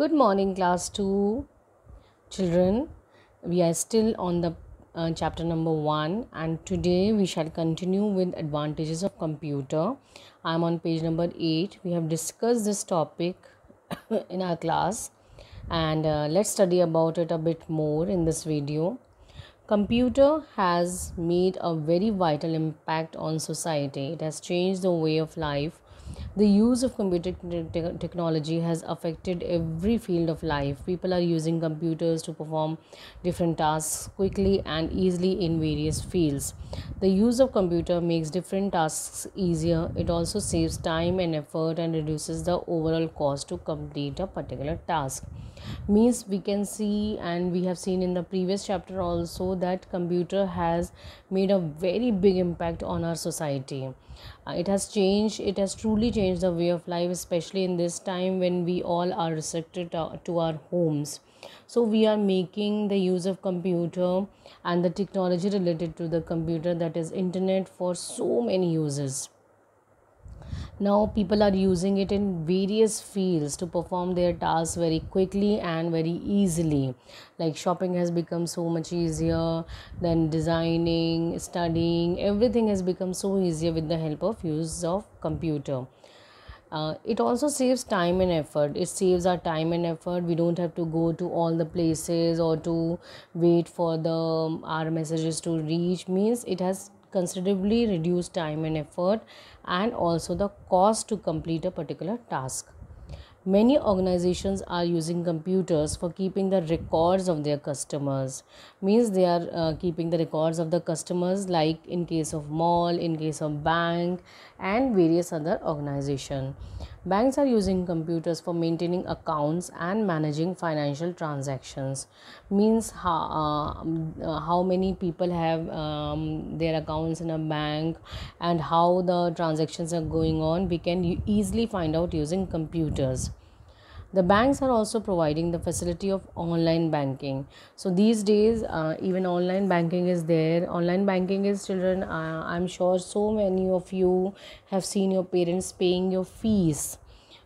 Good morning, class 2. Children, we are still on the uh, chapter number 1 and today we shall continue with advantages of computer. I am on page number 8. We have discussed this topic in our class and uh, let's study about it a bit more in this video. Computer has made a very vital impact on society. It has changed the way of life the use of computer te- technology has affected every field of life people are using computers to perform different tasks quickly and easily in various fields the use of computer makes different tasks easier it also saves time and effort and reduces the overall cost to complete a particular task means we can see and we have seen in the previous chapter also that computer has made a very big impact on our society uh, it has changed it has truly changed the way of life especially in this time when we all are restricted to, uh, to our homes so we are making the use of computer and the technology related to the computer that is internet for so many uses now people are using it in various fields to perform their tasks very quickly and very easily like shopping has become so much easier than designing studying everything has become so easier with the help of use of computer uh, it also saves time and effort it saves our time and effort we don't have to go to all the places or to wait for the um, our messages to reach means it has considerably reduce time and effort and also the cost to complete a particular task Many organizations are using computers for keeping the records of their customers. Means they are uh, keeping the records of the customers, like in case of mall, in case of bank, and various other organization. Banks are using computers for maintaining accounts and managing financial transactions. Means how, um, uh, how many people have um, their accounts in a bank and how the transactions are going on, we can easily find out using computers the banks are also providing the facility of online banking so these days uh, even online banking is there online banking is children uh, i'm sure so many of you have seen your parents paying your fees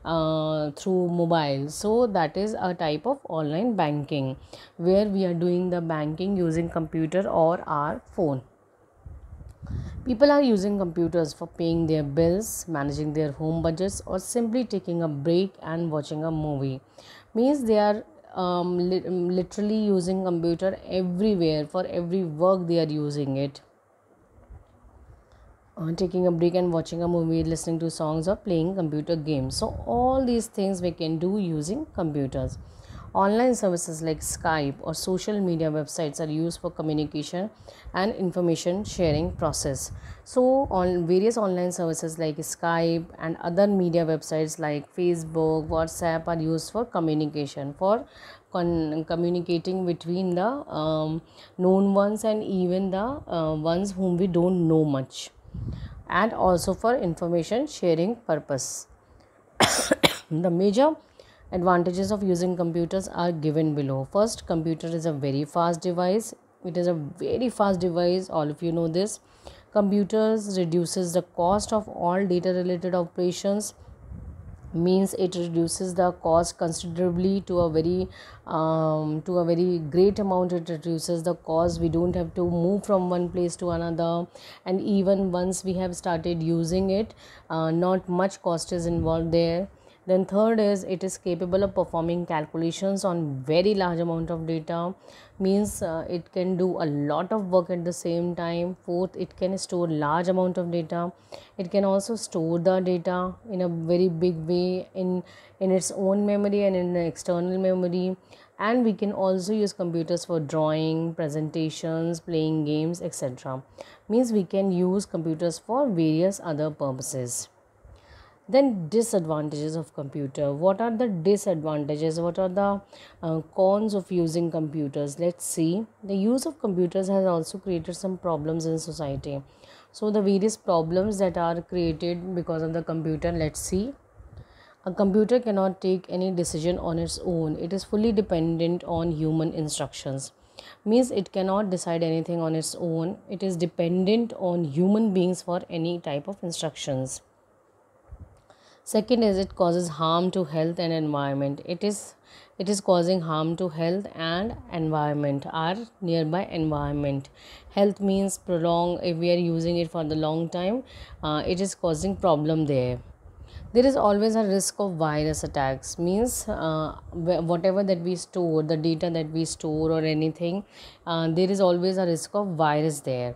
uh, through mobile so that is a type of online banking where we are doing the banking using computer or our phone People are using computers for paying their bills, managing their home budgets, or simply taking a break and watching a movie. Means they are um, li- um, literally using computer everywhere for every work they are using it. Uh, taking a break and watching a movie, listening to songs, or playing computer games. So all these things we can do using computers. Online services like Skype or social media websites are used for communication and information sharing process. So on various online services like Skype and other media websites like Facebook, WhatsApp are used for communication for con- communicating between the um, known ones and even the uh, ones whom we don't know much and also for information sharing purpose the major advantages of using computers are given below first computer is a very fast device it is a very fast device all of you know this computers reduces the cost of all data related operations means it reduces the cost considerably to a very um, to a very great amount it reduces the cost we don't have to move from one place to another and even once we have started using it uh, not much cost is involved there then third is it is capable of performing calculations on very large amount of data means uh, it can do a lot of work at the same time fourth it can store large amount of data it can also store the data in a very big way in in its own memory and in external memory and we can also use computers for drawing presentations playing games etc means we can use computers for various other purposes then disadvantages of computer what are the disadvantages what are the uh, cons of using computers let's see the use of computers has also created some problems in society so the various problems that are created because of the computer let's see a computer cannot take any decision on its own it is fully dependent on human instructions means it cannot decide anything on its own it is dependent on human beings for any type of instructions second is it causes harm to health and environment it is it is causing harm to health and environment our nearby environment health means prolong if we are using it for the long time uh, it is causing problem there there is always a risk of virus attacks means uh, whatever that we store the data that we store or anything uh, there is always a risk of virus there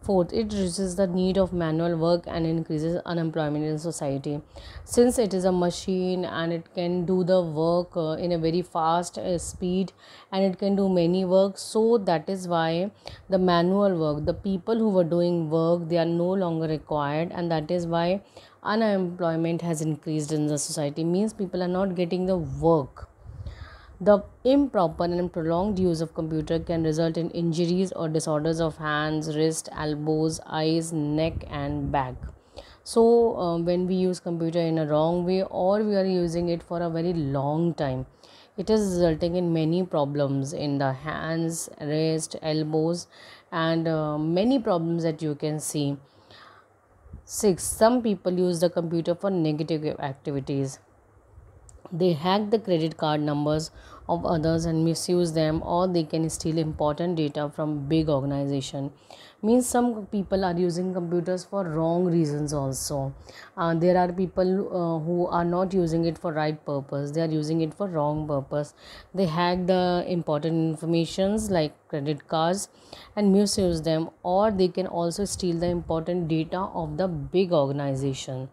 Fourth, it reduces the need of manual work and increases unemployment in society. Since it is a machine and it can do the work uh, in a very fast uh, speed and it can do many work, so that is why the manual work, the people who were doing work, they are no longer required, and that is why unemployment has increased in the society. Means people are not getting the work the improper and prolonged use of computer can result in injuries or disorders of hands, wrist, elbows, eyes, neck and back. So uh, when we use computer in a wrong way or we are using it for a very long time, it is resulting in many problems in the hands, wrist, elbows and uh, many problems that you can see. 6. Some people use the computer for negative activities they hack the credit card numbers of others and misuse them or they can steal important data from big organization means some people are using computers for wrong reasons also uh, there are people uh, who are not using it for right purpose they are using it for wrong purpose they hack the important informations like credit cards and misuse them or they can also steal the important data of the big organization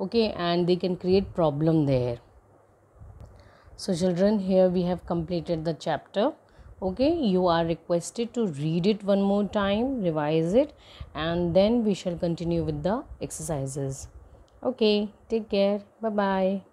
okay and they can create problem there so children here we have completed the chapter okay you are requested to read it one more time revise it and then we shall continue with the exercises okay take care bye bye